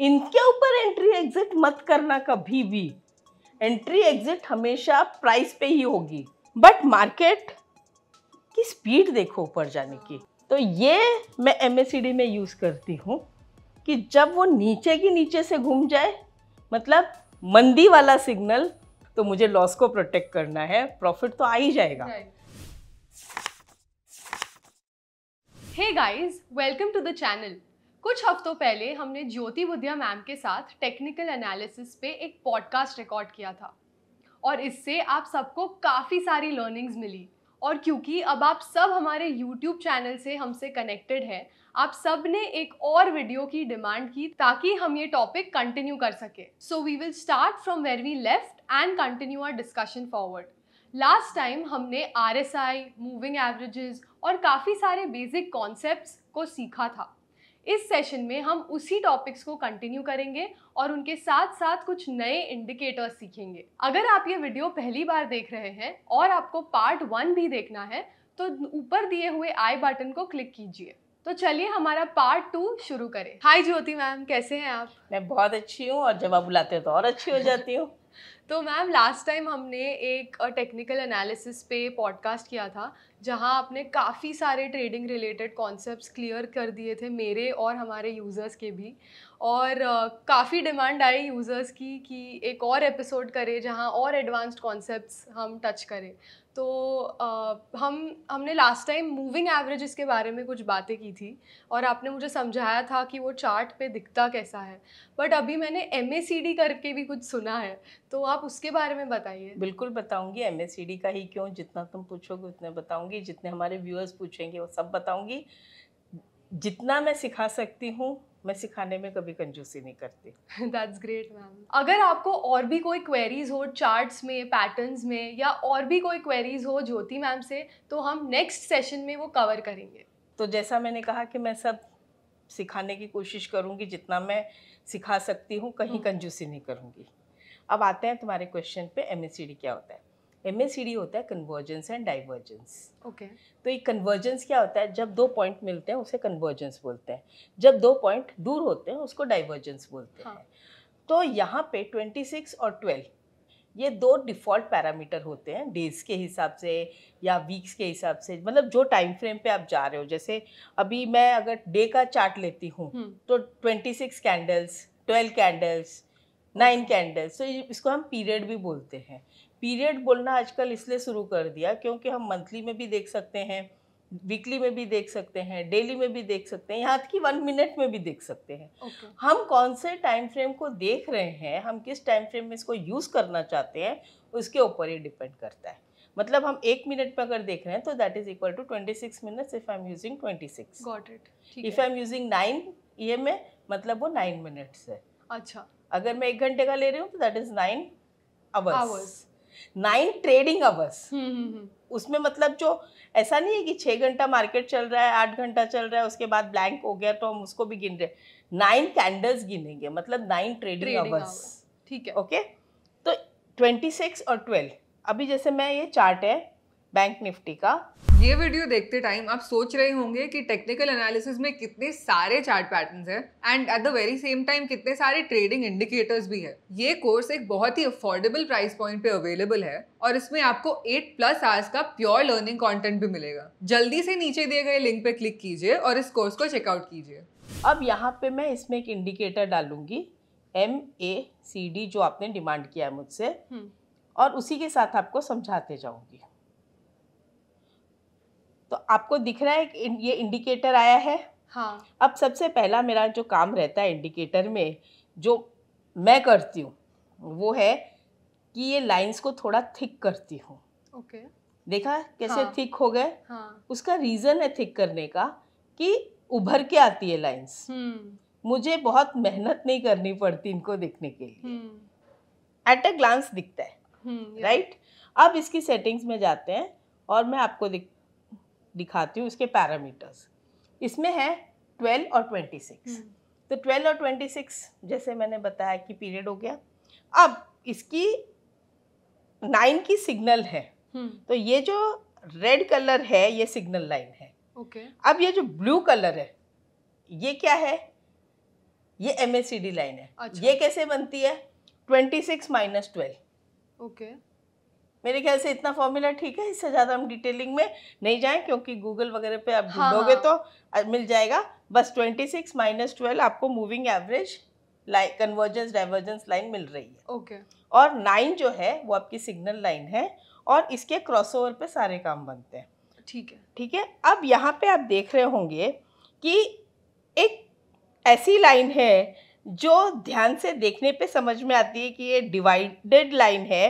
इनके ऊपर entry exit मत करना कभी भी एंट्री एग्जिट हमेशा प्राइस पे ही होगी बट मार्केट की स्पीड देखो ऊपर जाने की तो ये मैं एम में यूज़ करती हूँ कि जब वो नीचे की नीचे से घूम जाए मतलब मंदी वाला सिग्नल तो मुझे लॉस को प्रोटेक्ट करना है प्रॉफिट तो आ ही जाएगा hey guys welcome to the channel कुछ हफ्तों पहले हमने ज्योति बुद्धिया मैम के साथ टेक्निकल एनालिसिस पे एक पॉडकास्ट रिकॉर्ड किया था और इससे आप सबको काफ़ी सारी लर्निंग्स मिली और क्योंकि अब आप सब हमारे YouTube चैनल से हमसे कनेक्टेड हैं आप सब ने एक और वीडियो की डिमांड की ताकि हम ये टॉपिक कंटिन्यू कर सके so we will start from where we left and continue our discussion forward last time हमने R S I moving averages और काफ़ी सारे बेसिक कॉन्सेप्ट को सीखा था इस सेशन में हम उसी टॉपिक्स को कंटिन्यू करेंगे और उनके साथ साथ कुछ नए इंडिकेटर्स सीखेंगे अगर आप ये वीडियो पहली बार देख रहे हैं और आपको पार्ट वन भी देखना है तो ऊपर दिए हुए आई बटन को क्लिक कीजिए तो चलिए हमारा पार्ट टू शुरू करें हाय ज्योति मैम कैसे हैं आप मैं बहुत अच्छी हूँ और जब आप बुलाते हो तो और अच्छी हो जाती हूँ तो मैम लास्ट टाइम हमने एक टेक्निकल एनालिसिस पे पॉडकास्ट किया था जहां आपने काफ़ी सारे ट्रेडिंग रिलेटेड कॉन्सेप्ट्स क्लियर कर दिए थे मेरे और हमारे यूज़र्स के भी और काफ़ी डिमांड आई यूज़र्स की कि एक और एपिसोड करें जहां और एडवांस्ड कॉन्सेप्ट्स हम टच करें तो uh, हम हमने लास्ट टाइम मूविंग एवरेजेस के बारे में कुछ बातें की थी और आपने मुझे समझाया था कि वो चार्ट पे दिखता कैसा है बट अभी मैंने एम करके भी कुछ सुना है तो आप उसके बारे में बताइए बिल्कुल बताऊंगी एम का ही क्यों जितना तुम पूछोगे उतने बताऊंगी जितने हमारे व्यूअर्स पूछेंगे वो सब बताऊंगी जितना मैं सिखा सकती हूँ मैं सिखाने में कभी कंजूसी नहीं करती दैट्स ग्रेट मैम अगर आपको और भी कोई क्वेरीज हो चार्ट्स में पैटर्न्स में या और भी कोई क्वेरीज हो ज्योति मैम से तो हम नेक्स्ट सेशन में वो कवर करेंगे तो जैसा मैंने कहा कि मैं सब सिखाने की कोशिश करूँगी जितना मैं सिखा सकती हूँ कहीं हम्म। कंजूसी नहीं करूँगी अब आते हैं तुम्हारे क्वेश्चन पे एम क्या होता है एम एस डी होता है कन्वर्जेंस एंड डाइवर्जेंस ओके तो ये कन्वर्जेंस क्या होता है जब दो पॉइंट मिलते हैं उसे कन्वर्जेंस बोलते हैं जब दो पॉइंट दूर होते हैं उसको डाइवर्जेंस बोलते हाँ. हैं तो यहाँ पे ट्वेंटी सिक्स और ट्वेल्व ये दो डिफ़ॉल्ट पैरामीटर होते हैं डेज़ के हिसाब से या वीक्स के हिसाब से मतलब जो टाइम फ्रेम पे आप जा रहे हो जैसे अभी मैं अगर डे का चार्ट लेती हूँ हम्म. तो twenty six candles twelve candles nine candles तो इसको हम पीरियड भी बोलते हैं पीरियड बोलना आजकल इसलिए शुरू कर दिया क्योंकि हम मंथली में भी देख सकते हैं वीकली में भी देख सकते हैं डेली में भी देख सकते हैं यहाँ तक कि वन मिनट में भी देख सकते हैं okay. हम कौन से टाइम फ्रेम को देख रहे हैं हम किस टाइम फ्रेम में इसको यूज़ करना चाहते हैं उसके ऊपर ये डिपेंड करता है मतलब हम एक मिनट में अगर देख रहे हैं तो that is equal to twenty six minute if I am using twenty six if I am using nine E A मतलब वो नाइन मिनट्स है अच्छा अगर मैं एक घंटे का ले रही हूँ तो that is nine hours nine trading hours उसमें मतलब जो ऐसा नहीं है कि छः घंटा मार्केट चल रहा है आठ घंटा चल रहा है उसके बाद ब्लैंक हो गया तो हम उसको भी गिन रहे नाइन कैंडल्स गिनेंगे मतलब नाइन ट्रेडिंग आवर्स ठीक है ओके तो ट्वेंटी सिक्स और ट्वेल्व अभी जैसे मैं ये चार्ट है बैंक निफ्टी का ये वीडियो देखते टाइम आप सोच रहे होंगे कि टेक्निकल एनालिसिस में कितने सारे चार्ट पैटर्न्स हैं and at the very same time कितने सारे ट्रेडिंग इंडिकेटर्स भी हैं ये कोर्स एक बहुत ही अफोर्डेबल प्राइस पॉइंट पे अवेलेबल है और इसमें आपको एट प्लस आवर्स का प्योर लर्निंग कंटेंट भी मिलेगा जल्दी से नीचे दिए गए लिंक पे क्लिक कीजिए और इस कोर्स को चेकआउट कीजिए अब यहाँ पे मैं इसमें एक इंडिकेटर डालूंगी एम ए सी डी जो आपने डिमांड किया है मुझसे हम्म। और उसी के साथ आपको समझाते जाऊंगी तो आपको दिख रहा है ये इंडिकेटर आया है हाँ अब सबसे पहला मेरा जो काम रहता है इंडिकेटर में जो मैं करती हूँ वो है कि ये लाइंस को थोड़ा थिक करती हूँ ओके देखा कैसे हाँ. थिक हो गए हाँ. उसका रीज़न है थिक करने का कि उभर के आती है लाइंस हम्म। मुझे बहुत मेहनत नहीं करनी पड़ती इनको देखने के लिए एट अ ग्लांस दिखता है राइट हम्म, अब इसकी सेटिंग्स में जाते हैं और मैं आपको दिख दिखाती हूँ इसके पैरामीटर्स इसमें है ट्वेल्व और ट्वेंटी हम्म। सिक्स तो ट्वेल्व और ट्वेंटी सिक्स जैसे मैंने बताया कि पीरियड हो गया अब इसकी नाइन की सिग्नल है हम्म। तो ये जो रेड कलर है ये सिग्नल लाइन है ओके okay. अब ये जो ब्लू कलर है ये क्या है ये एम लाइन है अच्छा। ये कैसे बनती है twenty six minus twelve okay मेरे ख्याल से इतना फॉर्मूला ठीक है इससे ज़्यादा हम डिटेलिंग में नहीं जाएं क्योंकि गूगल वगैरह पे आप हाँ, ढूंढोगे हाँ, तो मिल जाएगा बस ट्वेंटी सिक्स माइनस ट्वेल्व आपको moving average line convergence divergence line मिल रही है ओके okay. और नाइन जो है वो आपकी सिग्नल लाइन है और इसके क्रॉसओवर पे सारे काम बनते हैं ठीक है ठीक है अब यहाँ पे आप देख रहे होंगे कि एक ऐसी लाइन है जो ध्यान से देखने पे समझ में आती है कि ये डिवाइडेड लाइन है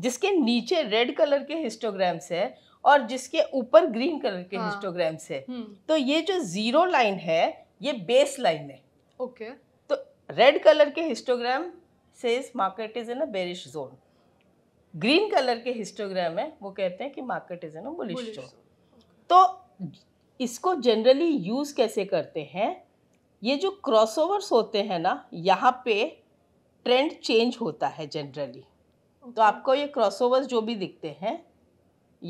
जिसके नीचे रेड कलर के हिस्टोग्राम्स है और जिसके ऊपर ग्रीन कलर के हाँ। हिस्टोग्राम्स है हम्म। तो ये जो जीरो लाइन है ये बेस लाइन है ओके तो रेड कलर के हिस्टोग्राम से market is in a bearish zone green colour के हिस्टोग्राम है वो कहते हैं कि market is in a bullish zone तो इसको जनरली यूज़ कैसे करते हैं ये जो क्रॉसओवर्स होते हैं ना यहाँ पे ट्रेंड चेंज होता है जनरली तो आपको ये क्रॉसओवर्स जो भी दिखते हैं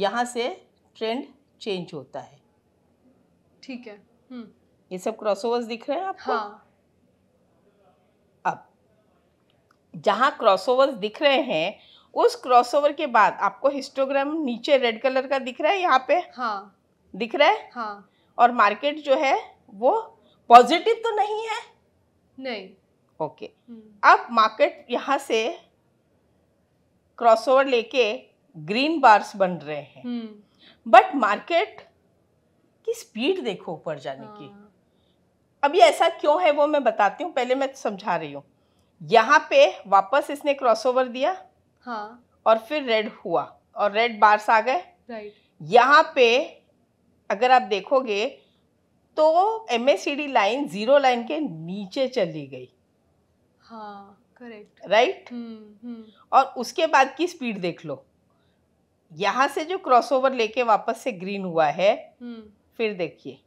यहाँ से ट्रेंड चेंज होता है ठीक है हम्म। ये सब क्रॉसओवर्स दिख रहे हैं आपको हाँ अब जहाँ क्रॉसओवर्स दिख रहे हैं उस क्रॉसओवर के बाद आपको हिस्टोग्राम नीचे रेड कलर का दिख रहा है यहाँ पे हाँ दिख रहा है हाँ और मार्केट जो है वो पॉजिटिव तो नहीं है नहीं ओके हम्म। अब मार्केट यहाँ से क्रॉसओवर लेके ग्रीन बार्स बन रहे हैं बट हम्म। मार्केट की स्पीड देखो ऊपर जाने की हाँ। अभी ऐसा क्यों है वो मैं बताती हूँ पहले मैं समझा रही हूँ यहाँ पे वापस इसने क्रॉसओवर दिया हाँ और फिर रेड हुआ और रेड बार्स आ गए राइट यहाँ पे अगर आप देखोगे तो एम लाइन जीरो लाइन के नीचे चली गई हाँ करेक्ट राइट hmm, hmm. और उसके बाद की स्पीड देख लो यहाँ से जो क्रॉसओवर लेके वापस से ग्रीन हुआ है hmm. फिर देखिए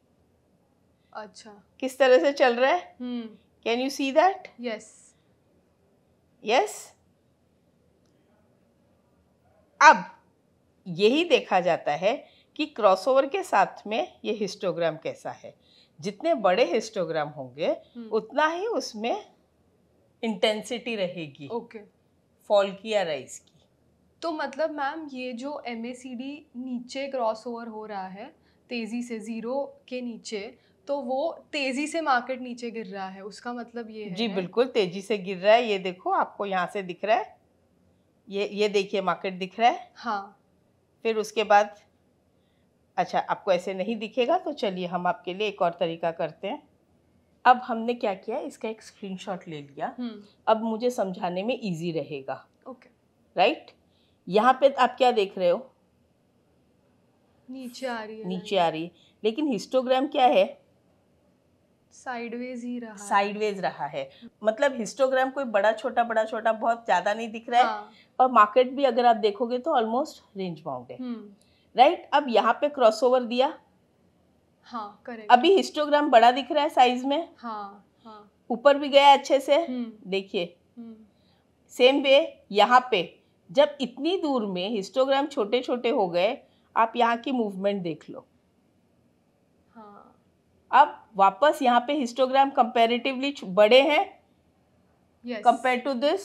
अच्छा किस तरह से चल रहा है can you see that yes yes अब यही देखा जाता है कि क्रॉसओवर के साथ में ये हिस्टोग्राम कैसा है जितने बड़े हिस्टोग्राम होंगे उतना ही उसमें इंटेंसिटी रहेगी ओके फॉल की या राइज की तो मतलब मैम ये जो एम नीचे क्रॉस ओवर हो रहा है तेज़ी से ज़ीरो के नीचे तो वो तेज़ी से मार्केट नीचे गिर रहा है उसका मतलब ये है जी बिल्कुल तेज़ी से गिर रहा है ये देखो आपको यहाँ से दिख रहा है ये ये देखिए मार्केट दिख रहा है हाँ फिर उसके बाद अच्छा आपको ऐसे नहीं दिखेगा तो चलिए हम आपके लिए एक और तरीका करते हैं अब हमने क्या किया इसका एक स्क्रीनशॉट ले लिया हम्म। अब मुझे समझाने में इजी रहेगा ओके राइट यहाँ पे आप क्या देख रहे हो नीचे आ रही है नीचे आ रही है लेकिन हिस्टोग्राम क्या है साइडवेज ही रहा साइडवेज रहा है मतलब हिस्टोग्राम कोई बड़ा छोटा बड़ा छोटा बहुत ज्यादा नहीं दिख रहा है हाँ। और मार्केट भी अगर आप देखोगे तो ऑलमोस्ट रेंज बाउंड है राइट हम्म। अब यहाँ पे क्रॉसओवर दिया हाँ अभी हिस्टोग्राम बड़ा दिख रहा है साइज में हाँ हाँ ऊपर भी गया अच्छे से हम्म। देखिए सेम हम्म। वे यहाँ पे जब इतनी दूर में हिस्टोग्राम छोटे छोटे हो गए आप यहाँ की मूवमेंट देख लो हाँ अब वापस यहाँ पे हिस्टोग्राम कंपेरेटिवली बड़े हैं कंपेयर टू दिस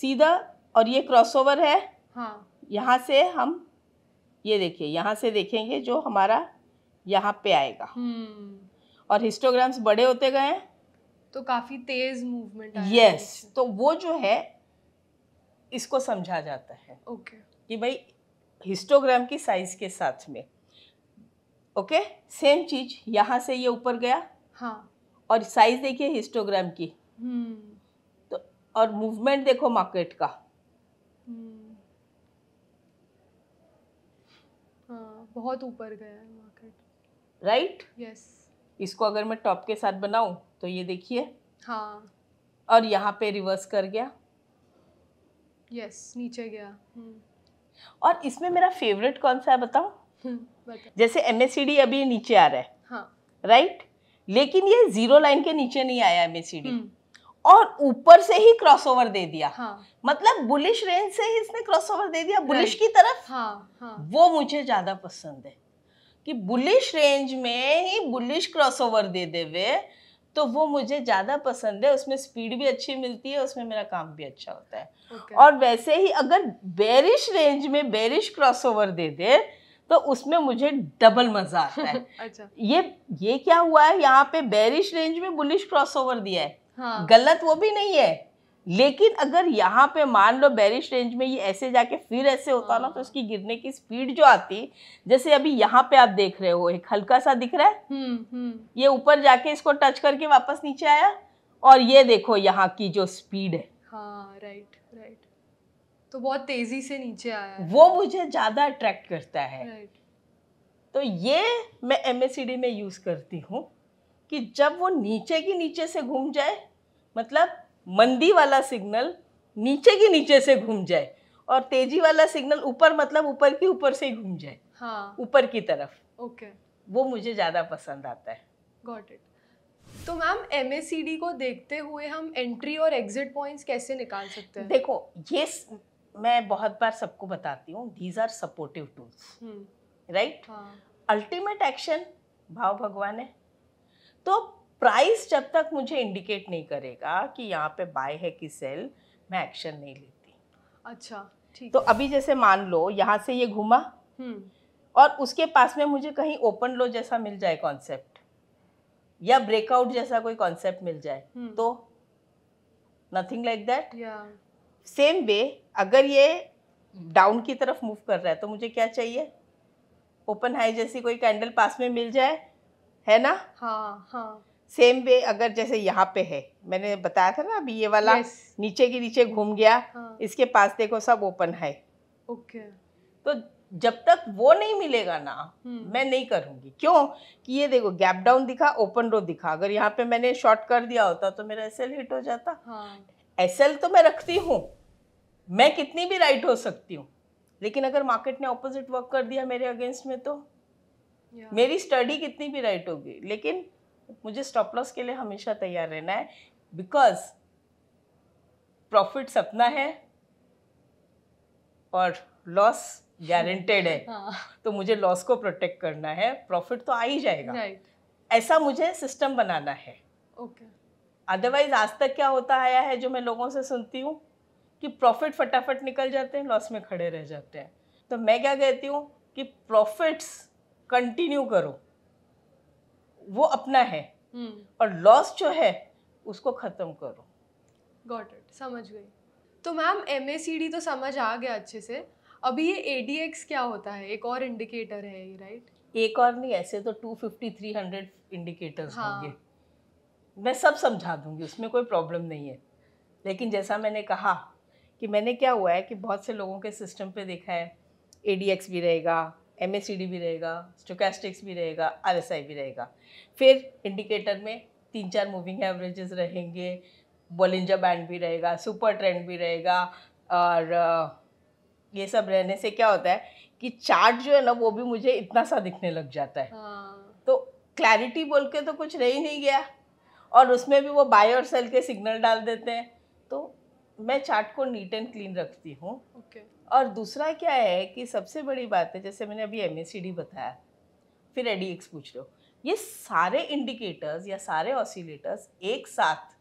सीधा और ये क्रॉसओवर है हाँ यहाँ से हम ये देखिए यहाँ से देखेंगे जो हमारा यहाँ पे आएगा हम्म। और हिस्टोग्राम्स बड़े होते गए तो काफी तेज मूवमेंट यस yes, तो वो जो है इसको समझा जाता है ओके okay. कि भाई हिस्टोग्राम की साइज के साथ में ओके सेम चीज यहाँ से ये ऊपर गया हाँ और साइज देखिए हिस्टोग्राम की हम्म। तो और मूवमेंट देखो मार्केट का हम्म। हाँ, बहुत ऊपर गया राइट यस इसको अगर मैं टॉप के साथ बनाऊं तो ये देखिए हाँ और यहाँ पे रिवर्स कर गया यस yes, नीचे गया हम्म। और इसमें मेरा फेवरेट कौन सा है बताओ हम्म, जैसे एम अभी नीचे आ रहा है हाँ राइट लेकिन ये जीरो लाइन के नीचे नहीं आया एम हम्म। और ऊपर से ही क्रॉसओवर दे दिया हाँ. मतलब बुलिश रेंज से ही इसने क्रॉसओवर दे दिया बुलिश की तरफ हाँ, हाँ. वो मुझे ज्यादा पसंद है कि बुलिश रेंज में ही बुलिश क्रॉसओवर दे देवे तो वो मुझे ज़्यादा पसंद है उसमें स्पीड भी अच्छी मिलती है उसमें मेरा काम भी अच्छा होता है okay. और वैसे ही अगर बेरिश रेंज में बेरिश क्रॉसओवर दे दे तो उसमें मुझे डबल मज़ा आता है अच्छा ये ये क्या हुआ है यहाँ पे बेरिश रेंज में बुलिश क्रॉसओवर दिया है हाँ। गलत वो भी नहीं है लेकिन अगर यहाँ पे मान लो बैरिश रेंज में ये ऐसे जाके फिर ऐसे होता ना तो इसकी हाँ। गिरने की स्पीड जो आती जैसे अभी यहाँ पे आप देख रहे हो एक हल्का सा दिख रहा है हुँ, हम्म, हम्म। ये ऊपर जाके इसको टच करके वापस नीचे आया और ये देखो यहाँ की जो स्पीड है हाँ राइट राइट तो बहुत तेजी से नीचे आया वो मुझे ज्यादा अट्रैक्ट करता है तो ये मैं एम में यूज करती हूँ कि जब वो नीचे की नीचे से घूम जाए मतलब मंदी वाला सिग्नल नीचे की नीचे से घूम जाए और तेजी वाला सिग्नल ऊपर मतलब ऊपर की ऊपर से ही घूम जाए हाँ। ऊपर हाँ की तरफ ओके वो मुझे ज़्यादा पसंद आता है गॉट इट तो मैम एम को देखते हुए हम एंट्री और एग्जिट पॉइंट्स कैसे निकाल सकते हैं देखो ये स, मैं बहुत बार सबको बताती हूँ these are supportive tools right ultimate action भाव भगवान है तो प्राइस जब तक मुझे इंडिकेट नहीं करेगा कि यहाँ पे बाय है कि सेल मैं एक्शन नहीं लेती अच्छा ठीक तो अभी जैसे मान लो यहाँ से ये घूमा हम्म। और उसके पास में मुझे कहीं ओपन लो जैसा मिल जाए कॉन्सेप्ट या ब्रेकआउट जैसा कोई कॉन्सेप्ट मिल जाए हम्म। तो nothing like that same way अगर ये डाउन की तरफ मूव कर रहा है तो मुझे क्या चाहिए ओपन हाई जैसी कोई कैंडल पास में मिल जाए है ना हाँ हाँ सेम वे अगर जैसे यहाँ पे है मैंने बताया था ना अभी ये वाला yes. नीचे के नीचे घूम गया हाँ. इसके पास देखो सब ओपन है ओके okay. तो जब तक वो नहीं मिलेगा ना हुँ. हम्म। मैं नहीं करूँगी क्यों कि ये देखो गैप डाउन दिखा ओपन रो दिखा अगर यहाँ पे मैंने शॉर्ट कर दिया होता तो मेरा एस हिट हो जाता हाँ. तो मैं रखती हूँ मैं कितनी भी राइट हो सकती हूँ लेकिन अगर मार्केट ने ऑपोजिट वर्क कर दिया मेरे अगेंस्ट में तो yeah. मेरी स्टडी कितनी भी राइट होगी लेकिन मुझे स्टॉप लॉस के लिए हमेशा तैयार रहना है बिकॉज प्रॉफिट सपना है और लॉस गारंटेड है हाँ। तो मुझे लॉस को प्रोटेक्ट करना है प्रॉफिट तो आ ही जाएगा ऐसा मुझे सिस्टम बनाना है ओके अदरवाइज आज तक क्या होता आया है जो मैं लोगों से सुनती हूँ कि प्रॉफिट फटाफट निकल जाते हैं लॉस में खड़े रह जाते हैं तो मैं क्या कहती हूँ कि प्रॉफिट्स कंटिन्यू करो वो अपना है हम्म। और लॉस जो है उसको ख़त्म करो गॉट इट समझ गई तो ma'am M A C D तो समझ आ गया अच्छे से अभी ये ए क्या होता है एक और इंडिकेटर है ये राइट एक और नहीं ऐसे तो टू थ्री हंड्रेड इंडिकेटर्स हाँ. होंगे मैं सब समझा दूंगी उसमें कोई प्रॉब्लम नहीं है लेकिन जैसा मैंने कहा कि मैंने क्या हुआ है कि बहुत से लोगों के सिस्टम पे देखा है ए डी एक्स भी रहेगा एम एस सी डी भी रहेगा स्टोकेस्टिक्स भी रहेगा आर एस आई भी रहेगा फिर इंडिकेटर में तीन चार मूविंग एवरेजेस रहेंगे बोलिंजा बैंड भी रहेगा सुपर ट्रेंड भी रहेगा और ये सब रहने से क्या होता है कि चार्ट जो है ना वो भी मुझे इतना सा दिखने लग जाता है हाँ। तो क्लैरिटी बोल के तो कुछ रह ही नहीं गया और उसमें भी वो बाय और सेल के सिग्नल डाल देते हैं तो मैं चार्ट को नीट एंड क्लीन रखती हूँ okay. और दूसरा क्या है कि सबसे बड़ी बात है जैसे मैंने अभी एम सी डी बताया फिर एक्स पूछ लो ये सारे इंडिकेटर्स या सारे ऑसिलेटर्स एक साथ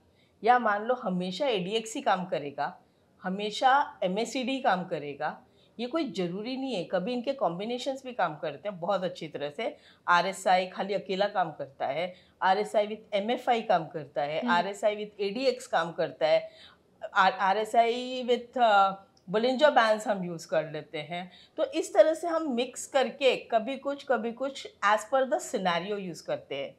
या मान लो हमेशा ए डी एक्स ही काम करेगा हमेशा एम सी डी काम करेगा ये कोई ज़रूरी नहीं है कभी इनके कॉम्बिनेशंस भी काम करते हैं बहुत अच्छी तरह से आर एस आई खाली अकेला काम करता है R S I with M F I काम करता है R S I with A D X काम करता है R S I with Bollinger bands हम यूज़ कर लेते हैं तो इस तरह से हम मिक्स करके कभी कुछ कभी कुछ as per the scenario use करते हैं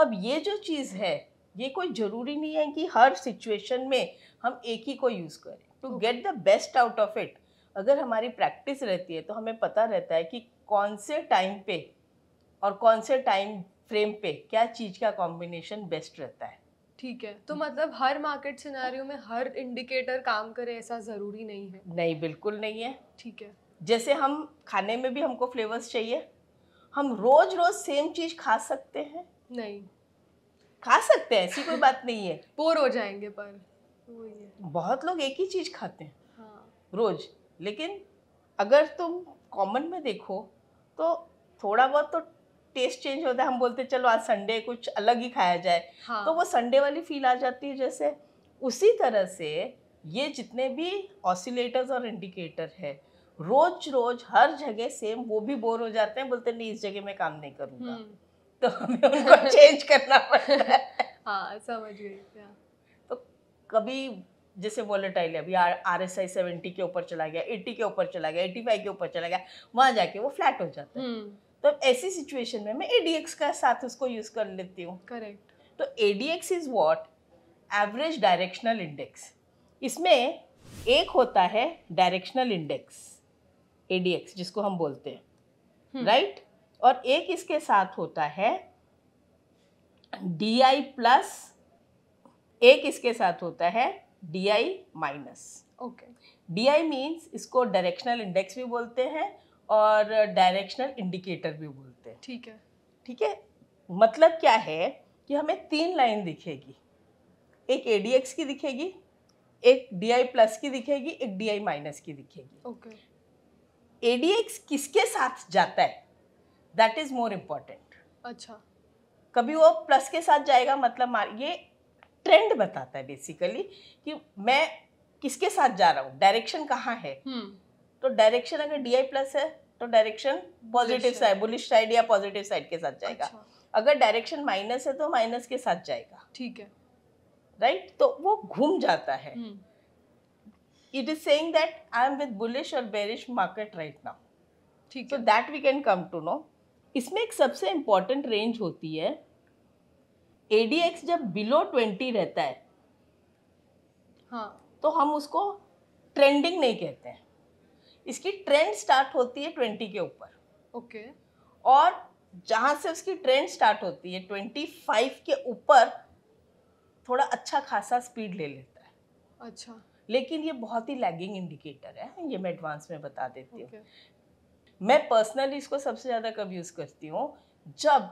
अब ये जो चीज़ है ये कोई ज़रूरी नहीं है कि हर सिचुएशन में हम एक ही को यूज़ करें to get the best out of it अगर हमारी प्रैक्टिस रहती है तो हमें पता रहता है कि कौन से टाइम पे और कौन से टाइम फ्रेम पे क्या चीज़ का कॉम्बिनेशन बेस्ट रहता है ठीक है तो मतलब हर मार्केट सिनेरियो में हर इंडिकेटर काम करे ऐसा ज़रूरी नहीं है नहीं बिल्कुल नहीं है ठीक है जैसे हम खाने में भी हमको फ्लेवर्स चाहिए हम रोज़ रोज़ सेम चीज़ खा सकते हैं नहीं खा सकते हैं ऐसी कोई बात नहीं है बोर हो जाएंगे पर बहुत लोग एक ही चीज़ खाते हैं हाँ। रोज़ लेकिन अगर तुम कॉमन में देखो तो थोड़ा बहुत तो टेस्ट चेंज होता है हम बोलते चलो आज संडे कुछ अलग ही खाया जाए हाँ। तो वो संडे वाली फील आ जाती है जैसे उसी तरह से ये जितने भी ऑसिलेटर्स और इंडिकेटर है रोज रोज हर जगह सेम वो भी बोर हो जाते हैं बोलते नहीं इस जगह मैं काम नहीं करूँगा हम्म। तो हमें उनको चेंज करना पड़ता है हाँ समझ गई तो कभी जैसे वॉलेटाइल अभी आर एस आई सेवेंटी के ऊपर चला गया एट्टी के ऊपर चला गया एट्टी फाइव के ऊपर चला गया वहाँ जाके वो फ्लैट हो जाता है हम्म। तो ऐसी सिचुएशन में मैं एडीएक्स का साथ उसको यूज कर लेती हूँ करेक्ट तो ADX is what average directional index इसमें एक होता है डायरेक्शनल इंडेक्स एडीएक्स जिसको हम बोलते हैं राइट हम्म। right? और एक इसके साथ होता है डी आई प्लस एक इसके साथ होता है D I minus okay D I means इसको डायरेक्शनल इंडेक्स भी बोलते हैं और डायरेक्शनल इंडिकेटर भी बोलते हैं ठीक है ठीक है मतलब क्या है कि हमें तीन लाइन दिखेगी एक ए डी एक्स की दिखेगी एक डी आई प्लस की दिखेगी एक डी आई माइनस की दिखेगी ओके ए डी एक्स किसके साथ जाता है दैट इज मोर इम्पोर्टेंट अच्छा कभी वो प्लस के साथ जाएगा मतलब ये ट्रेंड बताता है बेसिकली कि मैं किसके साथ जा रहा हूँ डायरेक्शन कहाँ है हम्म। तो डायरेक्शन अगर डी आई प्लस है तो direction positive side bullish side या पॉजिटिव साइड के साथ जाएगा अच्छा। अगर डायरेक्शन माइनस है तो माइनस के साथ जाएगा ठीक है राइट right? तो वो घूम जाता है it is saying that I am with bullish और बेरिश मार्केट राइट नाउ ठीक so that we can come to know इसमें एक सबसे इंपॉर्टेंट रेंज होती है एडीएक्स जब बिलो ट्वेंटी रहता है हाँ तो हम उसको ट्रेंडिंग नहीं कहते हैं इसकी ट्रेंड स्टार्ट होती है ट्वेंटी के ऊपर ओके okay. और जहाँ से उसकी ट्रेंड स्टार्ट होती है ट्वेंटी फाइव के ऊपर थोड़ा अच्छा खासा स्पीड ले लेता है अच्छा लेकिन ये बहुत ही लैगिंग इंडिकेटर है ये मैं एडवांस में बता देती okay. हूँ मैं पर्सनली इसको सबसे ज़्यादा कब यूज़ करती हूँ जब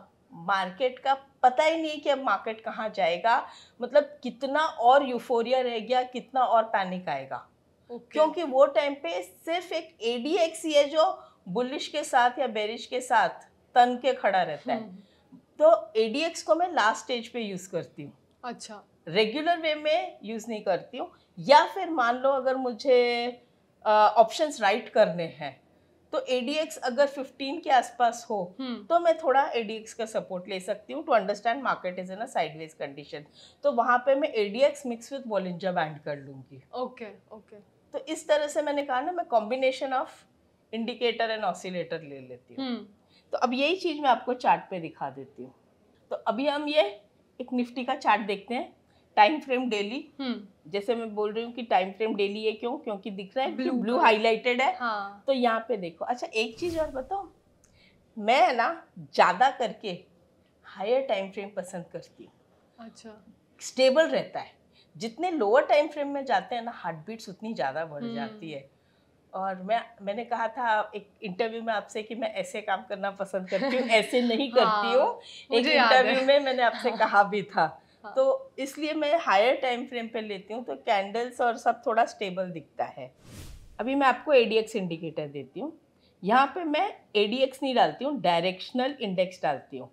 मार्केट का पता ही नहीं कि अब मार्केट कहाँ जाएगा मतलब कितना और यूफोरिया रह गया कितना और पैनिक आएगा okay. क्योंकि वो टाइम पे सिर्फ एक एडीएक्स ही है जो बुलिश के साथ या बेरिश के साथ तन के खड़ा रहता है हम्म। तो एडीएक्स को मैं लास्ट स्टेज पे यूज करती हूँ अच्छा रेगुलर वे में यूज नहीं करती हूँ या फिर मान लो अगर मुझे ऑप्शंस uh, राइट करने हैं तो एडीएक्स अगर 15 के आसपास हो हम्म। तो मैं थोड़ा एडीएक्स का सपोर्ट ले सकती हूँ to understand market is in sideways condition तो वहां पे मैं ADX mix with Bollinger band कर लूंगी ओके okay, ओके okay. तो इस तरह से मैंने कहा ना मैं combination of indicator and oscillator ले लेती हूँ हम्म। तो अब यही चीज़ मैं आपको चार्ट पे दिखा देती हूँ तो अभी हम ये एक निफ्टी का चार्ट देखते हैं टाइम फ्रेम डेली जैसे मैं बोल रही हूँ कि टाइम फ्रेम डेली है क्यों क्योंकि दिख रहा है ब्लू ब्लू हाईलाइटेड है हाँ। तो यहाँ पे देखो अच्छा एक चीज़ और बताओ मैं है ना ज़्यादा करके हायर टाइम फ्रेम पसंद करती हूँ अच्छा स्टेबल रहता है जितने लोअर टाइम फ्रेम में जाते हैं ना हार्ट बीट्स उतनी ज़्यादा बढ़ हम्म। जाती है और मैं मैंने कहा था एक इंटरव्यू में आपसे कि मैं ऐसे काम करना पसंद करती हूँ ऐसे नहीं करती हाँ, हूँ एक इंटरव्यू में मैंने आपसे हाँ। कहा भी था हाँ। तो इसलिए मैं हायर टाइम फ्रेम पे लेती हूँ तो कैंडल्स और सब थोड़ा स्टेबल दिखता है अभी मैं आपको ए इंडिकेटर देती हूँ यहाँ पे मैं ए नहीं डालती हूँ डायरेक्शनल इंडेक्स डालती हूँ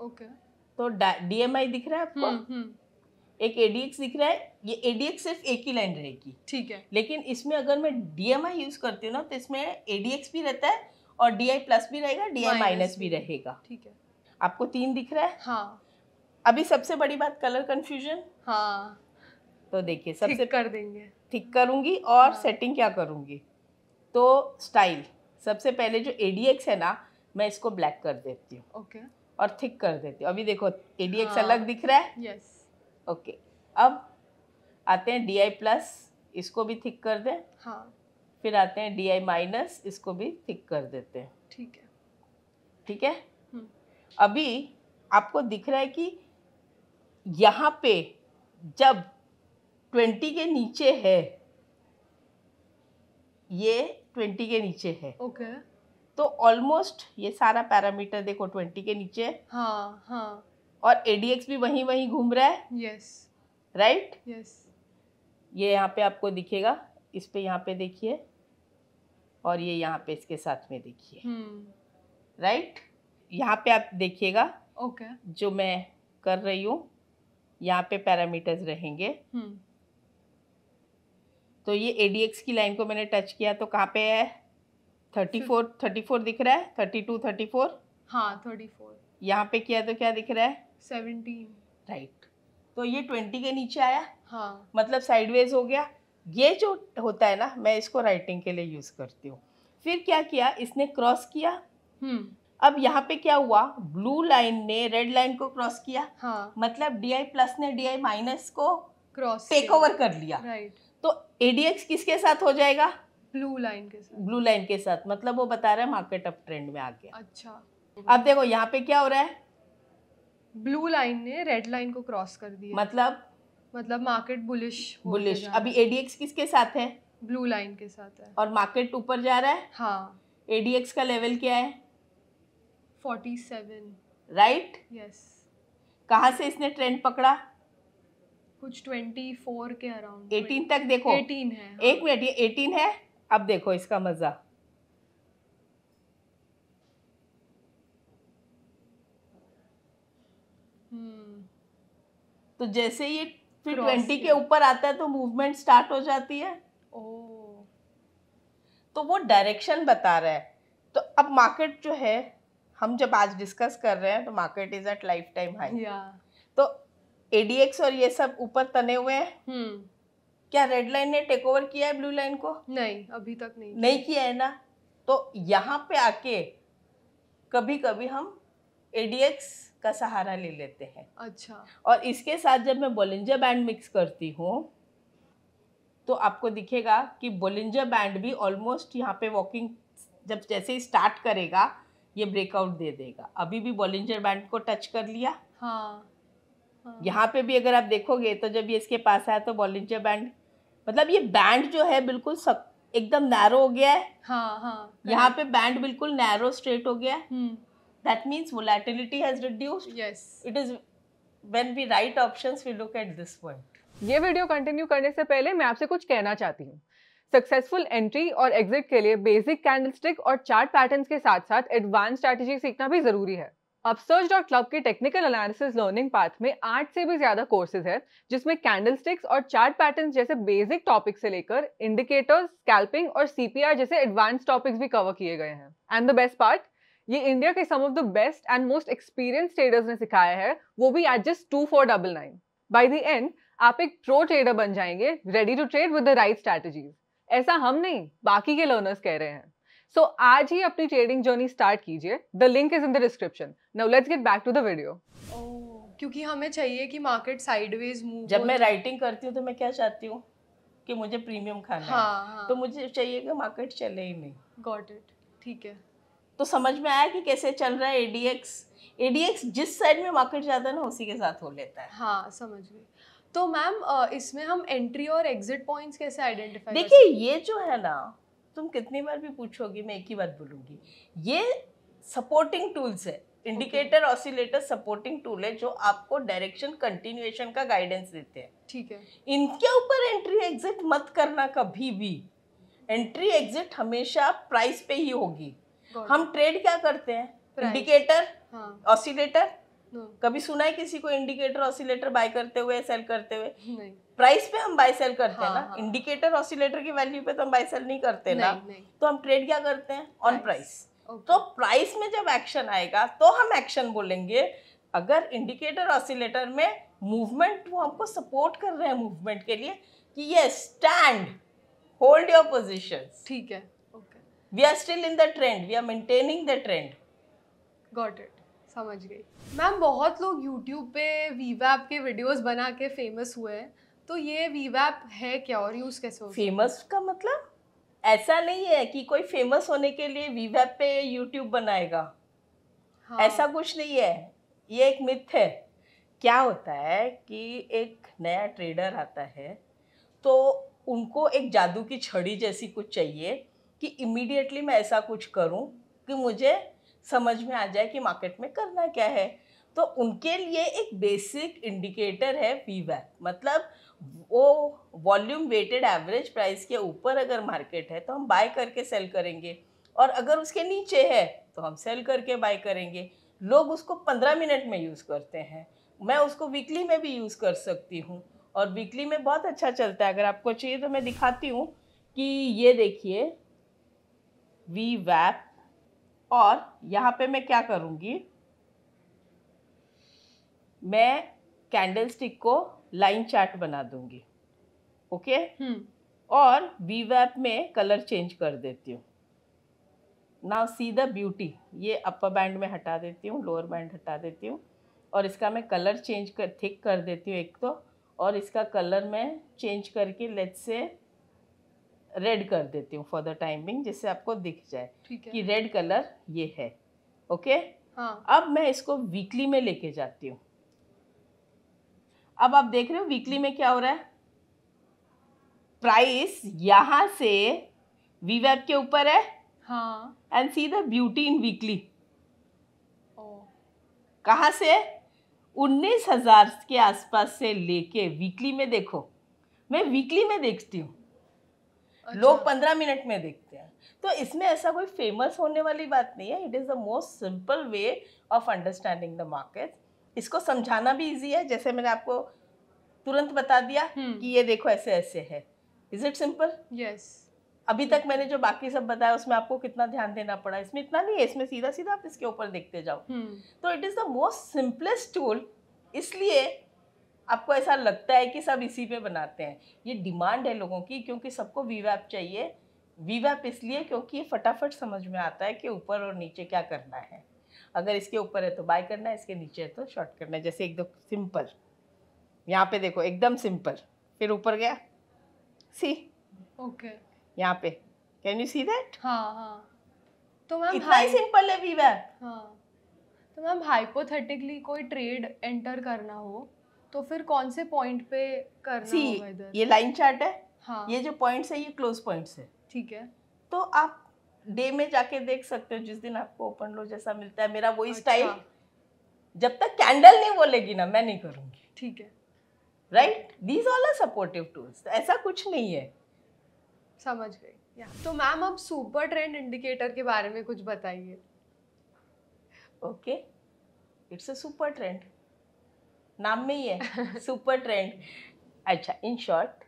ओके okay. तो डीएमआई दिख रहा है आपको हुँ, हम्म, हुँ. हम्म। एक एडीएक्स दिख रहा है ये एडीएक्स सिर्फ एक ही लाइन रहेगी ठीक है लेकिन इसमें अगर मैं डीएमआई यूज करती हूँ ना तो इसमें एडीएक्स भी रहता है और डी आई प्लस भी रहेगा डी माइनस भी रहेगा ठीक है आपको तीन दिख रहा है हाँ अभी सबसे बड़ी बात कलर कन्फ्यूजन हाँ तो देखिए सबसे कर देंगे ठीक करूंगी और हाँ। सेटिंग क्या करूंगी तो स्टाइल सबसे पहले जो एडीएक्स है ना मैं इसको ब्लैक कर देती हूँ ओके और थिक कर देती हूँ अभी देखो एडीएक्स हाँ। अलग दिख रहा है यस ओके अब आते हैं डी आई प्लस इसको भी थिक कर दें हाँ फिर आते हैं डी आई माइनस इसको भी थिक कर देते हैं ठीक है ठीक है हम्म। अभी आपको दिख रहा है कि यहाँ पे जब ट्वेंटी के नीचे है ये ट्वेंटी के नीचे है ओके okay. तो ऑलमोस्ट ये सारा पैरामीटर देखो ट्वेंटी के नीचे हाँ हाँ और एडीएक्स भी वहीं वहीं घूम रहा है यस राइट यस ये यहाँ पे आपको दिखेगा इस पे यहाँ पे देखिए और ये यहाँ पे इसके साथ में देखिए राइट hmm. right? यहाँ पे आप देखिएगा ओके okay. जो मैं कर रही हूँ यहाँ पे पैरामीटर्स रहेंगे hmm. तो ये एडीएक्स की लाइन को मैंने टच किया तो कहाँ पे है थर्टी फोर थर्टी फोर दिख रहा है थर्टी टू थर्टी फोर हाँ थर्टी फोर यहाँ पे किया तो क्या दिख रहा है सेवनटीन राइट right. तो ये ट्वेंटी के नीचे आया हाँ मतलब साइडवेज हो गया ये जो होता है ना मैं इसको राइटिंग के लिए यूज़ करती हूँ फिर क्या किया इसने क्रॉस किया हम्म अब यहाँ पे क्या हुआ ब्लू लाइन ने रेड लाइन को क्रॉस किया हाँ मतलब डी आई प्लस ने डी आई माइनस को क्रॉस टेक ओवर कर लिया राइट तो एडीएक्स किसके साथ हो जाएगा ब्लू लाइन के साथ ब्लू लाइन के साथ मतलब वो बता रहा है मार्केट अप ट्रेंड में आ गया अच्छा अब देखो यहाँ पे क्या हो रहा है ब्लू लाइन ने रेड लाइन को क्रॉस कर दिया मतलब मतलब मार्केट बुलिश बुलिश अभी एडीएक्स किसके साथ है ब्लू लाइन के साथ है और मार्केट ऊपर जा रहा है हाँ एडीएक्स का लेवल क्या है फोर्टी सेवन राइट यस कहाँ से इसने ट्रेंड पकड़ा कुछ ट्वेंटी फोर के अराउंड एटीन तक देखो एटीन है हाँ। एक मिनट ये एटीन है अब देखो इसका मजा तो जैसे ये फिर ट्वेंटी के ऊपर आता है तो मूवमेंट स्टार्ट हो जाती है ओ तो वो डायरेक्शन बता रहा है तो अब मार्केट जो है हम जब आज डिस्कस कर रहे हैं तो market is at life time high तो एडीएक्स और ये सब ऊपर तने हुए हैं हम्म। क्या रेड लाइन ने टेक ओवर किया है ब्लू लाइन को नहीं अभी तक नहीं नहीं किया है ना तो यहाँ पे आके कभी कभी हम एडीएक्स का सहारा ले लेते हैं अच्छा और इसके साथ जब मैं बोलिंजर बैंड मिक्स करती हूँ तो आपको दिखेगा कि बोलिंजर बैंड भी ऑलमोस्ट यहाँ पे वॉकिंग जब जैसे ही स्टार्ट करेगा ये ब्रेकआउट दे देगा अभी भी बोलिंजर बैंड को टच कर लिया हाँ, हाँ। यहाँ पे भी अगर आप देखोगे तो जब ये इसके पास आया तो बोलिंजर बैंड मतलब ये बैंड जो है बिल्कुल सब एकदम नैरो हो गया है हाँ, हाँ, यहाँ पे बैंड बिल्कुल नैरो स्ट्रेट हो गया है hmm. that means volatility has reduced yes it is when we write options we look at this point ये वीडियो कंटिन्यू करने से पहले मैं आपसे कुछ कहना चाहती हूँ सक्सेसफुल एंट्री और एग्जिट के लिए बेसिक कैंडलस्टिक और चार्ट पैटर्न्स के साथ साथ एडवांस स्ट्रैटेजी सीखना भी जरूरी है अब सर्च डॉट क्लब के टेक्निकल एनालिसिस लर्निंग पाथ में आठ से भी ज्यादा कोर्सेज है जिसमें कैंडलस्टिक्स और चार्ट पैटर्न्स जैसे बेसिक टॉपिक से लेकर इंडिकेटर्स स्कैल्पिंग और सीपीआर जैसे एडवांस टॉपिक्स भी कवर किए गए हैं एंड द बेस्ट पार्ट ये इंडिया के some of the best and most experience traders ने सिखाया है वो भी at just two four double nine by the end आप एक प्रो ट्रेडर बन जाएंगे ready to trade with the right strategies ऐसा हम नहीं बाकी के लर्नर्स कह रहे हैं सो so, आज ही अपनी ट्रेडिंग जर्नी स्टार्ट कीजिए the link is in the description now let's get back to the video क्योंकि हमें चाहिए कि मार्केट साइडवेज मूव जब मैं राइटिंग करती हूँ तो मैं क्या चाहती हूँ कि मुझे प्रीमियम खाना हाँ, है हाँ. तो मुझे चाहिए कि मार्केट चले ही नहीं गॉट इट ठीक है तो समझ में आया कि कैसे चल रहा है एडीएक्स एडीएक्स जिस साइड में मार्केट जाता है ना उसी के साथ हो लेता है हाँ समझ गई तो मैम इसमें हम एंट्री और एग्जिट पॉइंट्स कैसे आइडेंटिफाई देखिए ये जो है ना तुम कितनी बार भी पूछोगी मैं एक ही बात बोलूँगी ये सपोर्टिंग टूल्स है इंडिकेटर ऑसिलेटर सपोर्टिंग टूल है जो आपको डायरेक्शन कंटिन्यूएशन का गाइडेंस देते हैं ठीक है इनके ऊपर एंट्री एग्जिट मत करना कभी भी एंट्री एग्जिट हमेशा प्राइस पे ही होगी हम ट्रेड क्या करते हैं इंडिकेटर ऑसिलेटर हाँ. कभी सुना है किसी को इंडिकेटर ऑसिलेटर बाय करते हुए सेल करते हुए प्राइस पे हम बाय सेल करते हैं हाँ, ना इंडिकेटर हाँ. ऑसिलेटर की वैल्यू पे तो हम बाय सेल नहीं करते ना तो हम ट्रेड क्या करते हैं ऑन प्राइस तो प्राइस में जब एक्शन आएगा तो हम एक्शन बोलेंगे अगर इंडिकेटर ऑसिलेटर में मूवमेंट वो हमको सपोर्ट कर रहे हैं मूवमेंट के लिए कि ये स्टैंड होल्ड योर पोजिशन ठीक है we are still in the trend we are maintaining the trend got it समझ गई मैम बहुत लोग यूट्यूब पे वीवैप के वीडियोस बना के फेमस हुए हैं तो ये वीवैप है क्या और यूज़ कैसे हो फेमस का मतलब ऐसा नहीं है कि कोई फेमस होने के लिए वीवैप पे यूट्यूब बनाएगा हाँ. ऐसा कुछ नहीं है ये एक मिथ है क्या होता है कि एक नया ट्रेडर आता है तो उनको एक जादू की छड़ी जैसी कुछ चाहिए कि इमीडिएटली मैं ऐसा कुछ करूं कि मुझे समझ में आ जाए कि मार्केट में करना क्या है तो उनके लिए एक बेसिक इंडिकेटर है वीवैक मतलब वो वॉल्यूम वेटेड एवरेज प्राइस के ऊपर अगर मार्केट है तो हम बाय करके सेल करेंगे और अगर उसके नीचे है तो हम सेल करके बाय करेंगे लोग उसको पंद्रह मिनट में यूज़ करते हैं मैं उसको वीकली में भी यूज़ कर सकती हूँ और वीकली में बहुत अच्छा चलता है अगर आपको चाहिए तो मैं दिखाती हूँ कि ये देखिए वी वैप और यहाँ पे मैं क्या करूँगी मैं कैंडल स्टिक को लाइन चार्ट बना दूंगी ओके हम्म। और वी वैप में कलर चेंज कर देती हूँ नाउ सी द ब्यूटी ये अपर बैंड में हटा देती हूँ लोअर बैंड हटा देती हूँ और इसका मैं कलर चेंज कर थिक कर देती हूँ एक तो और इसका कलर मैं चेंज करके लेट से रेड कर देती हूँ फॉर द टाइमिंग जिससे आपको दिख जाए कि रेड कलर ये है ओके हाँ. अब मैं इसको वीकली में लेके जाती हूँ अब आप देख रहे हो वीकली में क्या हो रहा है प्राइस यहाँ से वी वेब के ऊपर है and see the beauty in weekly कहा से उन्नीस हजार के आसपास से लेके वीकली में देखो मैं वीकली में देखती हूँ अच्छा। लोग पंद्रह मिनट में देखते हैं तो इसमें ऐसा कोई फेमस होने वाली बात नहीं है it is the most simple way of understanding the market इसको समझाना भी इजी है जैसे मैंने आपको तुरंत बता दिया हम्म। कि ये देखो ऐसे ऐसे है इज इट सिंपल यस अभी तक मैंने जो बाकी सब बताया उसमें आपको कितना ध्यान देना पड़ा इसमें इतना नहीं है इसमें सीधा सीधा आप इसके ऊपर देखते जाओ हम्म। तो it is the most simplest tool इसलिए आपको ऐसा लगता है कि सब इसी पे बनाते हैं ये डिमांड है लोगों की क्योंकि सबको वीवैप चाहिए वीवैप इसलिए क्योंकि ये फटाफट समझ में आता है कि ऊपर और नीचे क्या करना है अगर इसके ऊपर है तो बाय करना है इसके नीचे है तो शॉर्ट करना है जैसे एकदम सिंपल यहाँ पे देखो एकदम सिंपल फिर ऊपर गया सी ओके okay. यहाँ पे कैन यू सी दैट तो मैम इतना ही सिंपल है वीवैप हाँ तो मैम हाइपोथेटिकली कोई ट्रेड एंटर करना हो तो फिर कौन से पॉइंट पे कर सी ये लाइन चार्ट है हाँ ये जो पॉइंट्स है ये क्लोज पॉइंट्स है ठीक है तो आप डे में जाके देख सकते हो जिस दिन आपको ओपन लो जैसा मिलता है मेरा वही स्टाइल अच्छा। जब तक कैंडल नहीं बोलेगी ना मैं नहीं करूंगी ठीक है right these all are supportive tools ऐसा कुछ नहीं है समझ गई तो मैम अब सुपर ट्रेंड इंडिकेटर के बारे में कुछ बताइए okay it's a super trend नाम में ही है सुपर ट्रेंड अच्छा इन शॉर्ट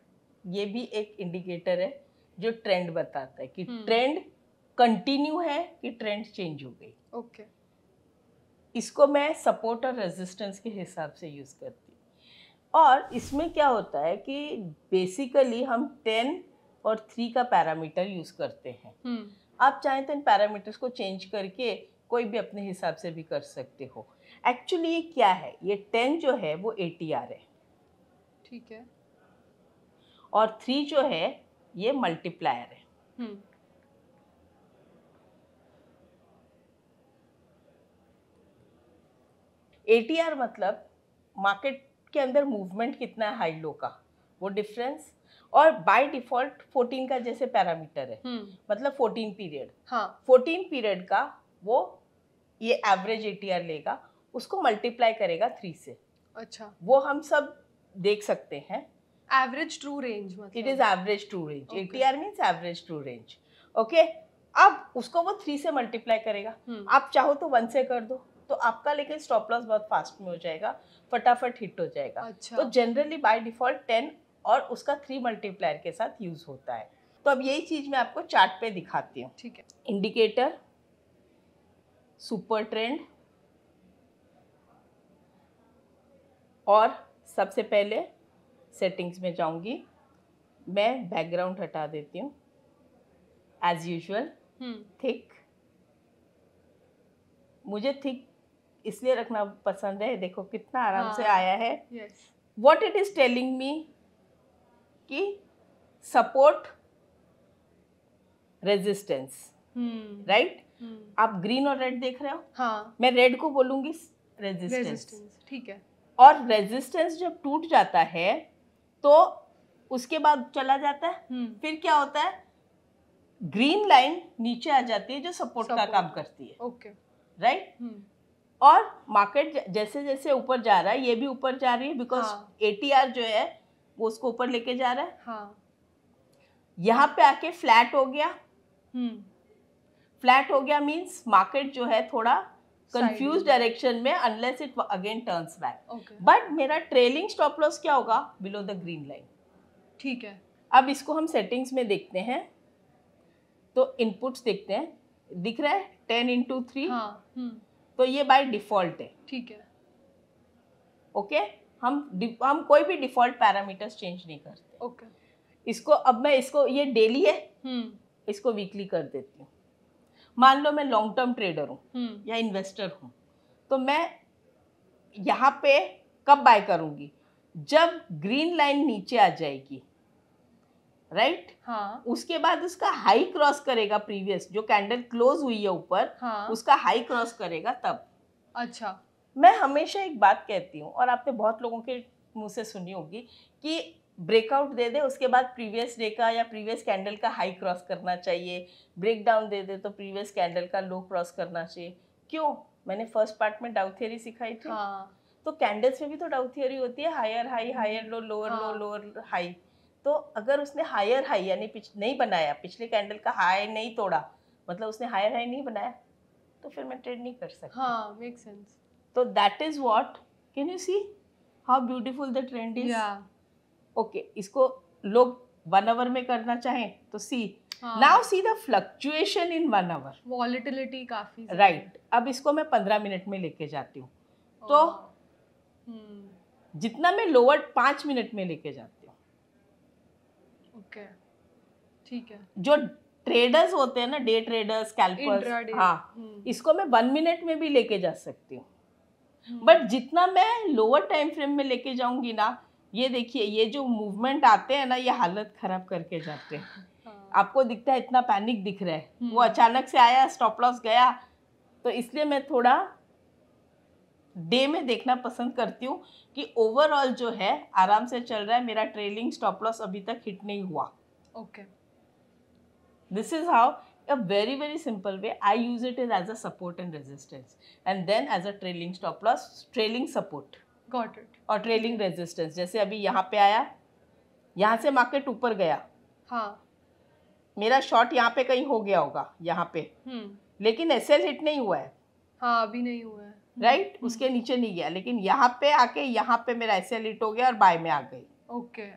ये भी एक इंडिकेटर है जो ट्रेंड बताता है कि ट्रेंड हम्म। कंटिन्यू है कि ट्रेंड चेंज हो गई ओके okay. इसको मैं सपोर्ट और रेजिस्टेंस के हिसाब से यूज़ करती हूँ और इसमें क्या होता है कि बेसिकली हम टेन और थ्री का पैरामीटर यूज़ करते हैं hmm. आप चाहें तो इन पैरामीटर्स को चेंज करके कोई भी अपने हिसाब से भी कर सकते हो एक्चुअली ये क्या है ये टेन जो है वो ए टी आर है ठीक है और थ्री जो है ये मल्टीप्लायर है ए टी आर मतलब मार्केट के अंदर मूवमेंट कितना है हाई लो का वो डिफरेंस और बाय डिफॉल्ट 14 का जैसे पैरामीटर है हम्म। मतलब 14 पीरियड हाँ 14 पीरियड का वो ये एवरेज एटीआर लेगा उसको मल्टीप्लाई करेगा थ्री से अच्छा वो हम सब देख सकते हैं average true range it is average true range A T R mean average true range okay अब उसको वो थ्री से मल्टीप्लाई करेगा hmm. आप चाहो तो वन से कर दो तो आपका लेकिन स्टॉप लॉस बहुत फास्ट में हो जाएगा फटाफट हिट हो जाएगा अच्छा। तो जनरली बाय डिफॉल्ट टेन और उसका थ्री मल्टीप्लायर के साथ यूज होता है तो अब यही चीज मैं आपको चार्ट पे दिखाती हूँ ठीक है इंडिकेटर सुपर ट्रेंड और सबसे पहले सेटिंग्स में जाऊंगी मैं बैकग्राउंड हटा देती हूँ एज यूजल थिक मुझे थिक इसलिए रखना पसंद है देखो कितना आराम हाँ, से आया है what it is telling me कि सपोर्ट रेजिस्टेंस राइट आप ग्रीन और रेड देख रहे हो हाँ मैं रेड को बोलूंगी रेजिस्टेंस ठीक है और रेजिस्टेंस जब टूट जाता है तो उसके बाद चला जाता है हम्म। फिर क्या होता है ग्रीन लाइन नीचे आ जाती है जो सपोर्ट का काम करती है ओके राइट हम्म। और मार्केट जैसे जैसे ऊपर जा रहा है ये भी ऊपर जा रही है बिकॉज ए हाँ। जो है वो उसको ऊपर लेके जा रहा है हाँ. यहाँ पे आके फ्लैट हो गया फ्लैट हम्म। हो गया मीन्स मार्केट जो है थोड़ा कंफ्यूज डायरेक्शन में unless it again turns back but मेरा ट्रेलिंग स्टॉप लॉस क्या होगा बिलो द ग्रीन लाइन ठीक है अब इसको हम सेटिंग्स में देखते हैं तो इनपुट्स देखते हैं दिख रहा है टेन इंटू थ्री तो ये बाय डिफॉल्ट है ठीक है ओके हम हम कोई भी डिफॉल्ट पैरामीटर्स चेंज नहीं करते ओके okay. इसको अब मैं इसको ये डेली है हम्म। इसको वीकली कर देती हूँ मान लो मैं लॉन्ग टर्म ट्रेडर हूँ हम्म। या इन्वेस्टर हूँ तो मैं यहाँ पे कब बाय करूंगी जब ग्रीन लाइन नीचे आ जाएगी राइट right? हाँ. उसके बाद उसका हाई क्रॉस करेगा प्रीवियस जो कैंडल क्लोज हुई है ऊपर हाँ. उसका हाई क्रॉस करेगा तब अच्छा मैं हमेशा एक बात कहती हूँ और आपने बहुत लोगों के मुंह से सुनी होगी कि ब्रेकआउट दे दे उसके बाद प्रीवियस डे का या प्रीवियस कैंडल का हाई क्रॉस करना चाहिए ब्रेकडाउन दे दे तो प्रीवियस कैंडल का लो क्रॉस करना चाहिए क्यों मैंने फर्स्ट पार्ट में डाउट थियरी सिखाई थी हाँ. तो कैंडल्स में भी तो डाउट थियरी होती है higher high higher low lower low lower high तो अगर उसने हायर हाई यानी पिछ नहीं बनाया पिछले कैंडल का हाई नहीं तोड़ा मतलब उसने हायर हाई नहीं बनाया तो फिर मैं ट्रेड नहीं कर सकता हाँ मेक सेंस तो that is what can you see how beautiful the trend is okay इसको लोग वन आवर में करना चाहें तो see now see the fluctuation in one hour volatility काफी राइट अब इसको मैं पंद्रह मिनट में लेके जाती हूँ हाँ। तो हम्म। जितना मैं लोअर पांच मिनट में लेके जाती हूँ ओके ठीक है जो ट्रेडर्स होते हैं ना डे ट्रेडर्स कैल्पर्स हाँ हम्म। इसको मैं वन मिनट में भी लेके जा सकती हूँ बट हम्म। जितना मैं लोअर टाइम फ्रेम में लेके जाऊंगी ना ये देखिए ये जो मूवमेंट आते हैं ना ये हालत ख़राब करके जाते हैं हाँ। आपको दिखता है इतना पैनिक दिख रहा है वो हम्म। अचानक से आया स्टॉप लॉस गया तो इसलिए मैं थोड़ा डे में देखना पसंद करती हूँ कि ओवरऑल जो है आराम से चल रहा है मेरा ट्रेलिंग स्टॉप लॉस अभी तक हिट नहीं हुआ okay this is how very very simple way I use it is as a support and resistance and then as a trailing stop loss trailing support got it और trailing resistance जैसे अभी यहाँ पे आया यहाँ से मार्केट ऊपर गया हाँ मेरा शॉर्ट यहाँ पे कहीं हो गया होगा यहाँ पे हम्म। लेकिन एस एल हिट नहीं हुआ है हाँ अभी नहीं हुआ है राइट हम्म। right? उसके नीचे नहीं गया लेकिन यहाँ पे आके यहाँ पे मेरा ऐसे लिट हो गया और बाय में आ गई ओके okay.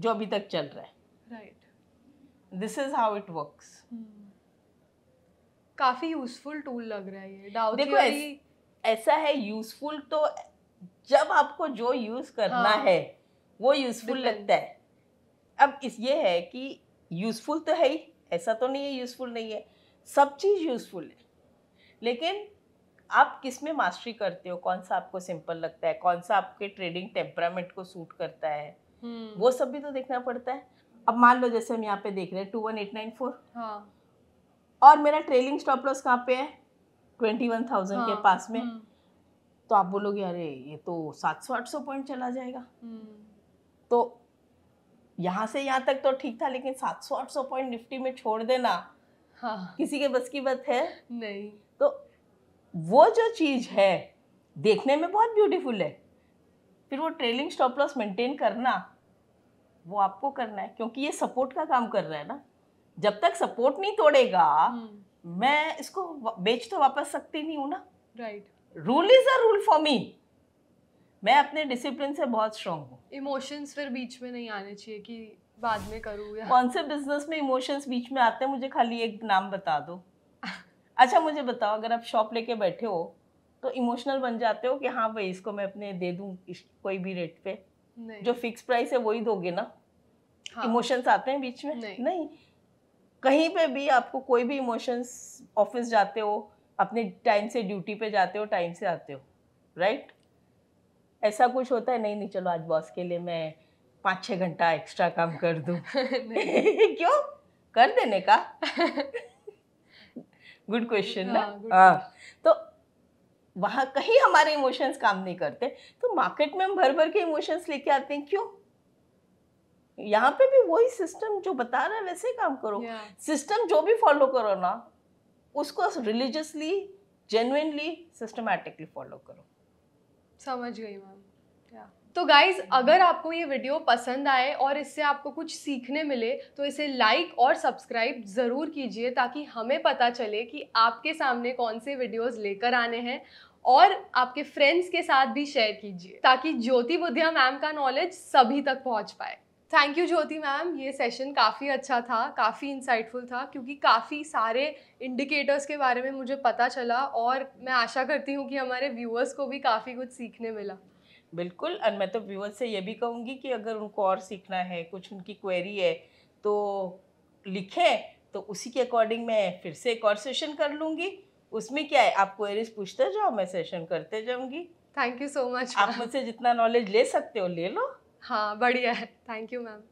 जो अभी तक चल रहा है right this is how it works काफी यूजफुल टूल लग रहा है ये देखो ऐसा है यूजफुल तो जब आपको जो यूज़ करना हाँ। है वो यूज़फुल लगता है अब इस ये है कि यूज़फुल तो है ही ऐसा तो नहीं है यूज़फुल नहीं है सब चीज़ यूज़फुल है लेकिन आप किस में मास्टरी करते हो कौन सा आपको सिंपल लगता है कौन सा आपके ट्रेडिंग टेम्परामेंट को सूट करता है हम्म। वो सब भी तो देखना पड़ता है अब मान लो जैसे हम यहाँ पे देख रहे हैं two one eight nine four और मेरा ट्रेलिंग स्टॉप लॉस कहाँ पे है ट्वेंटी वन थाउजेंड के हाँ। पास में हम्म। तो आप बोलोगे अरे ये तो सात सौ आठ सौ पॉइंट चला जाएगा हम्म। तो यहाँ से यहाँ तक तो ठीक था लेकिन सात आठ सौ पॉइंट निफ्टी में छोड़ देना हाँ किसी के बस की बात है नहीं तो वो जो चीज़ है देखने में बहुत ब्यूटीफुल है फिर वो ट्रेलिंग स्टॉप लॉस मेंटेन करना वो आपको करना है क्योंकि ये सपोर्ट का काम कर रहा है ना जब तक सपोर्ट नहीं तोड़ेगा हम्म। मैं इसको बेच तो वापस सकती नहीं हूँ ना right right. Rule is a rule for me मैं अपने डिसिप्लिन से बहुत स्ट्रांग हूँ इमोशंस फिर बीच में नहीं आने चाहिए कि बाद में करूँ या कौन से बिजनेस में इमोशंस बीच में आते हैं मुझे खाली एक नाम बता दो अच्छा मुझे बताओ अगर आप शॉप लेके बैठे हो तो इमोशनल बन जाते हो कि हाँ भाई इसको मैं अपने दे दूँ कोई भी रेट पे नहीं। जो फिक्स प्राइस है वही दोगे ना इमोशंस हाँ। आते हैं बीच में नहीं, नहीं। कहीं पे भी आपको कोई भी इमोशंस ऑफिस जाते हो अपने टाइम से ड्यूटी पे जाते हो टाइम से आते हो राइट ऐसा कुछ होता है नहीं नहीं चलो आज बॉस के लिए मैं पाँच छः घंटा एक्स्ट्रा काम कर दूँ क्यों कर देने का गुड क्वेश्चन ना हाँ, हाँ। तो वहाँ कहीं हमारे इमोशंस काम नहीं करते तो मार्केट में हम भर भर के इमोशंस लेके आते हैं क्यों यहाँ पे भी वही सिस्टम जो बता रहा है वैसे काम करो सिस्टम yeah. जो भी फॉलो करो ना उसको रिलीजियसली जेनुनली सिस्टमेटिकली फॉलो करो समझ गई मैम तो गाइज अगर आपको ये वीडियो पसंद आए और इससे आपको कुछ सीखने मिले तो इसे लाइक और सब्सक्राइब ज़रूर कीजिए ताकि हमें पता चले कि आपके सामने कौन से वीडियोस लेकर आने हैं और आपके फ्रेंड्स के साथ भी शेयर कीजिए ताकि ज्योति बुद्धिया मैम का नॉलेज सभी तक पहुंच पाए थैंक यू ज्योति मैम ये सेशन काफ़ी अच्छा था काफ़ी इंसाइटफुल था क्योंकि काफ़ी सारे इंडिकेटर्स के बारे में मुझे पता चला और मैं आशा करती हूँ कि हमारे व्यूअर्स को भी काफ़ी कुछ सीखने मिला बिल्कुल और मैं तो व्यूअर्स से ये भी कहूँगी कि अगर उनको और सीखना है कुछ उनकी क्वेरी है तो लिखें तो उसी के अकॉर्डिंग मैं फिर से एक और सेशन कर लूँगी उसमें क्या है आप क्वेरीज पूछते जाओ मैं सेशन करते जाऊँगी थैंक यू सो मच आप मुझसे जितना नॉलेज ले सकते हो ले लो हाँ बढ़िया है थैंक यू मैम